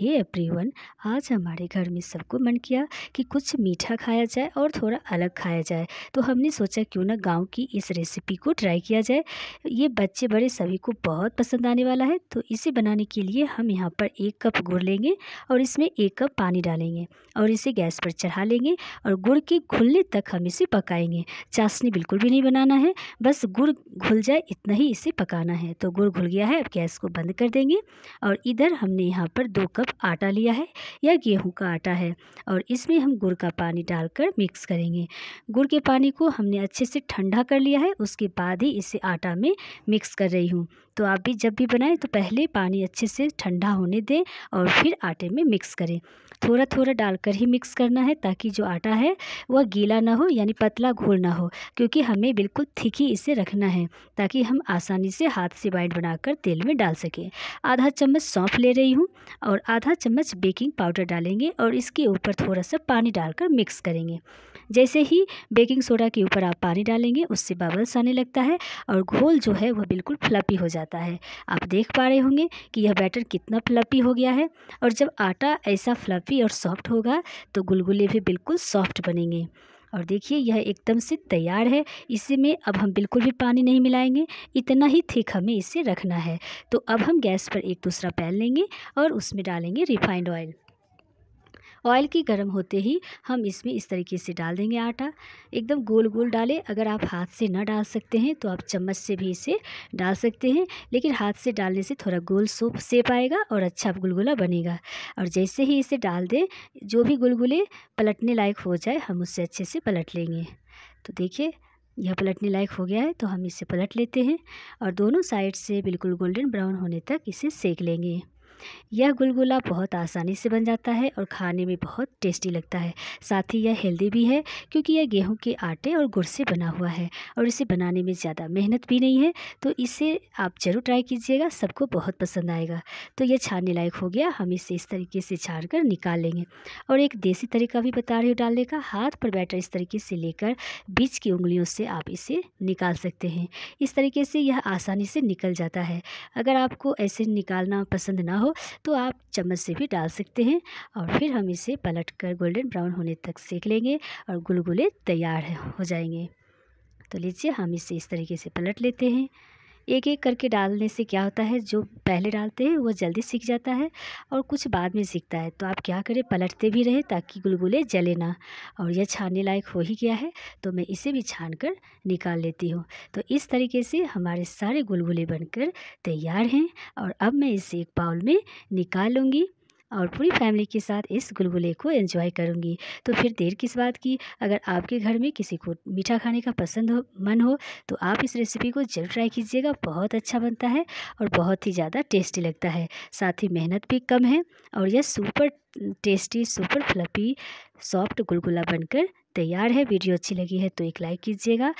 हे hey everyone आज हमारे घर में सबको मन किया कि कुछ मीठा खाया जाए और थोड़ा अलग खाया जाए तो हमने सोचा क्यों ना गांव की इस रेसिपी को ट्राई किया जाए ये बच्चे बड़े सभी को बहुत पसंद आने वाला है तो इसे बनाने के लिए हम यहाँ पर एक कप गुड़ लेंगे और इसमें एक कप पानी डालेंगे और इसे गैस पर चढ़ा लेंगे और गुड़ के घुलने तक हम इसे पकाएंगे चाशनी बिल्कुल भी नहीं बनाना है बस गुड़ घुल जाए इतना ही इसे पकाना है तो गुड़ घुल गया है अब गैस को बंद कर देंगे और इधर हमने यहाँ पर दो कप कप आटा लिया है या गेहूं का आटा है और इसमें हम गुड़ का पानी डालकर मिक्स करेंगे गुड़ के पानी को हमने अच्छे से ठंडा कर लिया है उसके बाद ही इसे आटा में मिक्स कर रही हूँ तो आप भी जब भी बनाएँ तो पहले पानी अच्छे से ठंडा होने दें और फिर आटे में मिक्स करें थोड़ा थोड़ा डालकर ही मिक्स करना है ताकि जो आटा है वह गीला ना हो यानी पतला घोल ना हो क्योंकि हमें बिल्कुल थिक ही इसे रखना है ताकि हम आसानी से हाथ से बाइट बनाकर तेल में डाल सकें आधा चम्मच सौंफ ले रही हूँ और आधा चम्मच बेकिंग पाउडर डालेंगे और इसके ऊपर थोड़ा सा पानी डालकर मिक्स करेंगे जैसे ही बेकिंग सोडा के ऊपर आप पानी डालेंगे उससे बबल्स आने लगता है और घोल जो है वह बिल्कुल फ्लपी हो जाता है जाता है आप देख पा रहे होंगे कि यह बैटर कितना फ्लफ़ी हो गया है और जब आटा ऐसा फ्लफ़ी और सॉफ्ट होगा तो गुलगुले भी बिल्कुल सॉफ्ट बनेंगे और देखिए यह एकदम से तैयार है इसी में अब हम बिल्कुल भी पानी नहीं मिलाएंगे इतना ही थिक हमें इसे रखना है तो अब हम गैस पर एक दूसरा पैन लेंगे और उसमें डालेंगे रिफाइंड ऑयल ऑयल की गर्म होते ही हम इसमें इस तरीके से डाल देंगे आटा एकदम गोल गोल डालें अगर आप हाथ से ना डाल सकते हैं तो आप चम्मच से भी इसे डाल सकते हैं लेकिन हाथ से डालने से थोड़ा गोल सोप सेप आएगा और अच्छा गुलगुला बनेगा और जैसे ही इसे डाल दें जो भी गुलगुले पलटने लायक हो जाए हम उससे अच्छे से पलट लेंगे तो देखिए यह पलटने लायक हो गया है तो हम इसे पलट लेते हैं और दोनों साइड से बिल्कुल गोल्डन ब्राउन होने तक इसे सेक लेंगे यह गुलगुला बहुत आसानी से बन जाता है और खाने में बहुत टेस्टी लगता है साथ ही यह हेल्दी भी है क्योंकि यह गेहूं के आटे और गुड़ से बना हुआ है और इसे बनाने में ज़्यादा मेहनत भी नहीं है तो इसे आप ज़रूर ट्राई कीजिएगा सबको बहुत पसंद आएगा तो यह छानने लायक हो गया हम इसे इस तरीके से छान कर निकाल लेंगे और एक देसी तरीका भी बता रही हूँ डालने का हाथ पर बैटर इस तरीके से लेकर बीच की उंगलियों से आप इसे निकाल सकते हैं इस तरीके से यह आसानी से निकल जाता है अगर आपको ऐसे निकालना पसंद ना हो हो तो आप चम्मच से भी डाल सकते हैं और फिर हम इसे पलट कर गोल्डन ब्राउन होने तक सेक लेंगे और गुलगुले तैयार हो जाएंगे तो लीजिए हम इसे इस तरीके से पलट लेते हैं एक एक करके डालने से क्या होता है जो पहले डालते हैं वह जल्दी सीख जाता है और कुछ बाद में सीखता है तो आप क्या करें पलटते भी रहें ताकि गुलगुले जले ना और यह छानने लायक हो ही गया है तो मैं इसे भी छान कर निकाल लेती हूँ तो इस तरीके से हमारे सारे गुलगुले बनकर तैयार हैं और अब मैं इसे एक बाउल में निकाल लूँगी और पूरी फैमिली के साथ इस गुलगुले को एंजॉय करूँगी तो फिर देर किस बात की अगर आपके घर में किसी को मीठा खाने का पसंद हो मन हो तो आप इस रेसिपी को जरूर ट्राई कीजिएगा बहुत अच्छा बनता है और बहुत ही ज़्यादा टेस्टी लगता है साथ ही मेहनत भी कम है और यह super tasty super fluffy soft गुलगुला बनकर तैयार है वीडियो अच्छी लगी है तो एक लाइक कीजिएगा